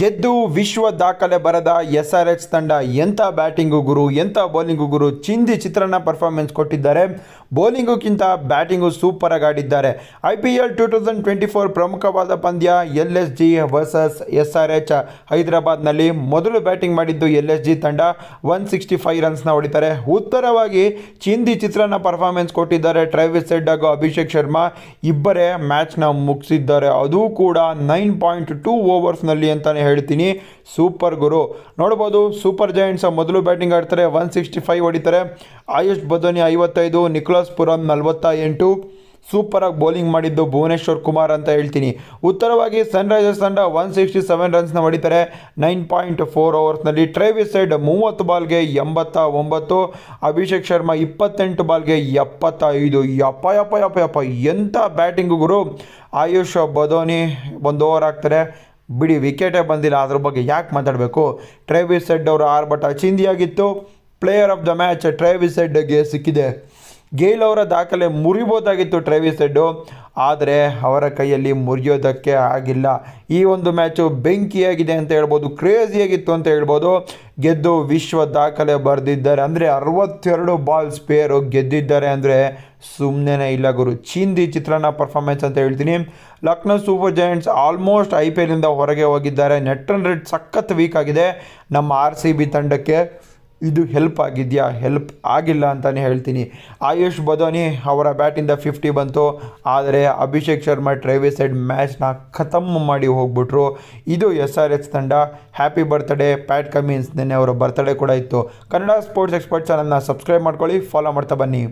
ಗೆದ್ದು ವಿಶ್ವ ದಾಖಲೆ ಬರದ ಎಸ್ ಆರ್ ಎಚ್ ತಂಡ ಎಂಥ ಬ್ಯಾಟಿಂಗು ಗುರು ಎಂಥ ಬೌಲಿಂಗು ಗುರು ಚಿಂದಿ ಚಿತ್ರಣ ಪರ್ಫಾರ್ಮೆನ್ಸ್ ಕೊಟ್ಟಿದ್ದಾರೆ ಬೌಲಿಂಗುಕ್ಕಿಂತ ಬ್ಯಾಟಿಂಗು ಸೂಪರಾಗಿ ಆಡಿದ್ದಾರೆ I P L two thousand twenty four ಪ್ರಮುಖವಾದ ಪಂದ್ಯ L S G versus S R H ಹೈದರಾಬಾದ್ನಲ್ಲಿ ಮೊದಲು ಬ್ಯಾಟಿಂಗ್ ಮಾಡಿದ್ದು ಎಲ್ ಎಸ್ ಜಿ ತಂಡ ಒನ್ ಸಿಕ್ಸ್ಟಿ ಫೈವ್ ರನ್ಸ್ನ ಹೊಡಿತಾರೆ ಉತ್ತರವಾಗಿ ಚಿಂದಿ ಚಿತ್ರನ ಪರ್ಫಾರ್ಮೆನ್ಸ್ ಕೊಟ್ಟಿದ್ದಾರೆ ಟ್ರೈವಿಸ್ ಸೆಡ್ ಹಾಗೂ ಅಭಿಷೇಕ್ ಶರ್ಮಾ ಇಬ್ಬರೇ ಮ್ಯಾಚ್ನ ಮುಗಿಸಿದ್ದಾರೆ ಅದು ಕೂಡ ನೈನ್ ಪಾಯಿಂಟ್ ಟೂ ಓವರ್ಸ್ನಲ್ಲಿ ಅಂತಲೇ ಹೇಳ್ತೀನಿ ಸೂಪರ್ ಗುರು ನೋಡ್ಬೋದು ಸೂಪರ್ ಜೈಂಟ್ಸ್ ಮೊದಲು ಬ್ಯಾಟಿಂಗ್ ಆಡ್ತಾರೆ ಒನ್ ಸಿಕ್ಸ್ಟಿ ಫೈವ್ ಹೊಡಿತಾರೆ ಆಯುಷ್ ಬದೋನಿ ಐವತ್ತೈದು ನಿಕೋಲಸ್ ಪುರಂ ನಲವತ್ತ ಎಂಟು ಸೂಪರಾಗಿ ಬೌಲಿಂಗ್ ಮಾಡಿದ್ದು ಭುವನೇಶ್ವರ್ ಕುಮಾರ್ ಅಂತ ಹೇಳ್ತೀನಿ ಉತ್ತರವಾಗಿ ಸನ್ರೈಸರ್ಸ್ ತಂಡ ಒನ್ ಸಿಕ್ಸ್ಟಿ ಸೆವೆನ್ ರನ್ಸ್ನ ಹೊಡಿತಾರೆ ನೈನ್ ಪಾಯಿಂಟ್ ಫೋರ್ ಓವರ್ಸ್ನಲ್ಲಿ ಟ್ರೇವಿ ಸೈಡ್ ಮೂವತ್ತು ಬಾಲ್ಗೆ ಎಂಬತ್ತ ಒಂಬತ್ತು ಅಭಿಷೇಕ್ ಶರ್ಮಾ ಇಪ್ಪತ್ತೆಂಟು ಬಾಲ್ಗೆ ಎಪ್ಪತ್ತೈದು ಯಪ್ಪ ಯಪ್ಪ ಯಪ್ಪ ಯಪ್ಪ ಎಂಥ ಬ್ಯಾಟಿಂಗ್ ಗುರು ಆಯುಷ್ ಬದೋನಿ ಒಂದು ಓವರ್ ಆಗ್ತಾರೆ ಬಿಡಿ ವಿಕೆಟೇ ಬಂದಿಲ್ಲ ಅದ್ರ ಬಗ್ಗೆ ಯಾಕೆ ಮಾತಾಡಬೇಕು ಟ್ರೇವಿ ಸೆಡ್ ಅವರು ಆರ್ಭಟ ಚಿಂದಿಯಾಗಿತ್ತು player of the match Travis ಸೆಡ್ಗೆ ಸಿಕ್ಕಿದೆ ಗೇಲ್ ಅವರ ದಾಖಲೆ ಮುರಿಬೋದಾಗಿತ್ತು ಟ್ರೇವಿಸ್ ಹೆಡ್ಡು ಆದರೆ ಅವರ ಕೈಯಲ್ಲಿ ಮುರಿಯೋದಕ್ಕೆ ಆಗಿಲ್ಲ ಈ ಒಂದು ಮ್ಯಾಚು ಬೆಂಕಿಯಾಗಿದೆ ಅಂತ ಹೇಳ್ಬೋದು ಕ್ರೇಜಿಯಾಗಿತ್ತು ಅಂತ ಹೇಳ್ಬೋದು ಗೆದ್ದು ವಿಶ್ವ ದಾಖಲೆ ಬರೆದಿದ್ದಾರೆ ಅಂದರೆ ಅರವತ್ತೆರಡು ಬಾಲ್ ಸ್ಪೇರು ಗೆದ್ದಿದ್ದಾರೆ ಅಂದರೆ ಸುಮ್ಮನೆ ಇಲ್ಲ ಗುರು ಚಿಂದಿ ಚಿತ್ರಾನ್ನ ಪರ್ಫಾರ್ಮೆನ್ಸ್ ಅಂತ ಹೇಳ್ತೀನಿ Lucknow super giants almost I P ಇಂದ ಹೊರಗೆ ಹೋಗಿದ್ದಾರೆ ನೆಟ್ ರನ್ ರೇಟ್ ಸಖತ್ ವೀಕ್ ಆಗಿದೆ ನಮ್ಮ ಆರ್ ಸಿ ಬಿ ತಂಡಕ್ಕೆ ಇದು ಹೆಲ್ಪ್ ಆಗಿದೆಯಾ ಹೆಲ್ಪ್ ಆಗಿಲ್ಲ ಅಂತಲೇ ಹೇಳ್ತೀನಿ ಆಯುಷ್ ಬದೋನಿ ಅವರ ಬ್ಯಾಟಿಂದ ಫಿಫ್ಟಿ ಬಂತು ಆದರೆ ಅಭಿಷೇಕ್ ಶರ್ಮಾ ಟ್ರೇವಿಸ್ ಸೈಡ್ ಮ್ಯಾಚ್ನ ಖತಮ್ ಮಾಡಿ ಹೋಗ್ಬಿಟ್ರು ಇದು ಎಸ್ ಆರ್ ಎಸ್ ತಂಡ ಹ್ಯಾಪಿ ಬರ್ತ್ಡೇ ಪ್ಯಾಟ್ ಕಮಿನ್ಸ್ ನೆನ್ನೆ ಅವರ ಬರ್ತ್ಡೇ ಕೂಡ ಇತ್ತು ಕನ್ನಡ ಸ್ಪೋರ್ಟ್ಸ್ ಎಕ್ಸ್ಪರ್ಟ್ ಚಾನಲ್ನ ಸಬ್ಸ್ಕ್ರೈಬ್ ಮಾಡ್ಕೊಳ್ಳಿ ಫಾಲೋ ಮಾಡ್ತಾ ಬನ್ನಿ